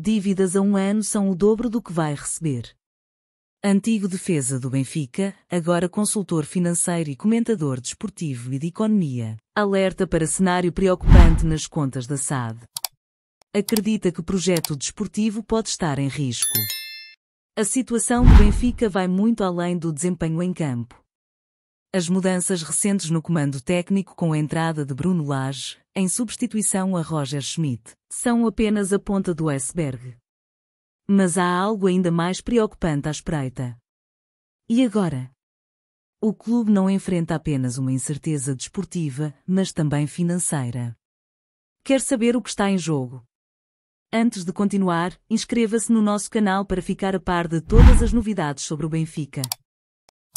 dívidas a um ano são o dobro do que vai receber. Antigo defesa do Benfica, agora consultor financeiro e comentador desportivo e de economia, alerta para cenário preocupante nas contas da SAD. Acredita que o projeto desportivo pode estar em risco. A situação do Benfica vai muito além do desempenho em campo. As mudanças recentes no comando técnico com a entrada de Bruno Lage, em substituição a Roger Schmidt, são apenas a ponta do iceberg. Mas há algo ainda mais preocupante à espreita. E agora? O clube não enfrenta apenas uma incerteza desportiva, mas também financeira. Quer saber o que está em jogo? Antes de continuar, inscreva-se no nosso canal para ficar a par de todas as novidades sobre o Benfica.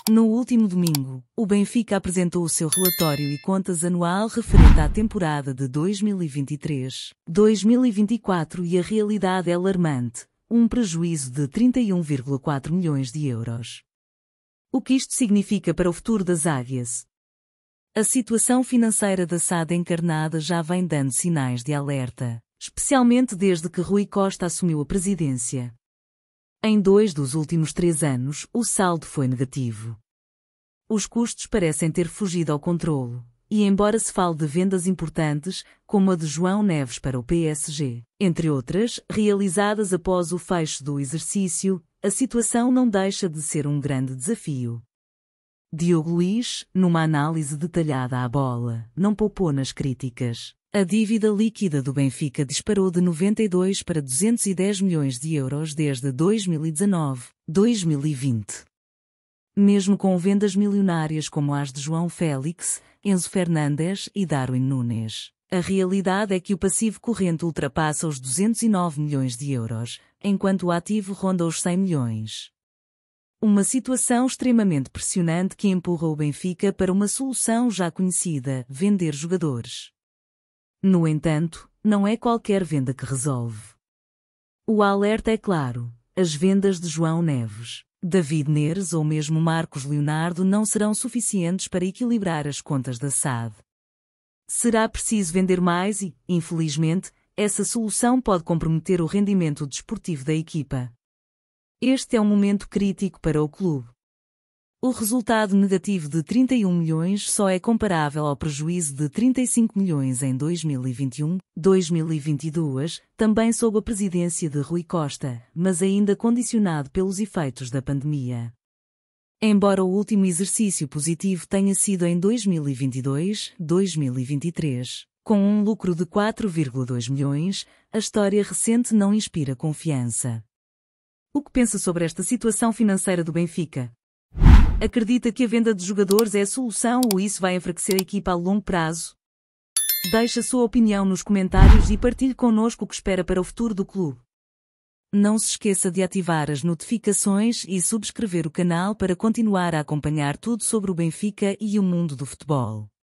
No último domingo, o Benfica apresentou o seu relatório e contas anual referente à temporada de 2023-2024 e a realidade é alarmante, um prejuízo de 31,4 milhões de euros. O que isto significa para o futuro das águias? A situação financeira da SAD encarnada já vem dando sinais de alerta, especialmente desde que Rui Costa assumiu a presidência. Em dois dos últimos três anos, o saldo foi negativo. Os custos parecem ter fugido ao controlo, e embora se fale de vendas importantes, como a de João Neves para o PSG, entre outras, realizadas após o fecho do exercício, a situação não deixa de ser um grande desafio. Diogo Luiz, numa análise detalhada à bola, não poupou nas críticas. A dívida líquida do Benfica disparou de 92 para 210 milhões de euros desde 2019-2020. Mesmo com vendas milionárias como as de João Félix, Enzo Fernandes e Darwin Nunes, a realidade é que o passivo corrente ultrapassa os 209 milhões de euros, enquanto o ativo ronda os 100 milhões. Uma situação extremamente pressionante que empurra o Benfica para uma solução já conhecida: vender jogadores. No entanto, não é qualquer venda que resolve. O alerta é claro: as vendas de João Neves, David Neres ou mesmo Marcos Leonardo não serão suficientes para equilibrar as contas da SAD. Será preciso vender mais e, infelizmente, essa solução pode comprometer o rendimento desportivo da equipa. Este é um momento crítico para o clube, o resultado negativo de 31 milhões só é comparável ao prejuízo de 35 milhões em 2021, 2022, também sob a presidência de Rui Costa, mas ainda condicionado pelos efeitos da pandemia. Embora o último exercício positivo tenha sido em 2022, 2023, com um lucro de 4,2 milhões, a história recente não inspira confiança. O que pensa sobre esta situação financeira do Benfica? Acredita que a venda de jogadores é a solução ou isso vai enfraquecer a equipa a longo prazo? Deixe a sua opinião nos comentários e partilhe connosco o que espera para o futuro do clube. Não se esqueça de ativar as notificações e subscrever o canal para continuar a acompanhar tudo sobre o Benfica e o mundo do futebol.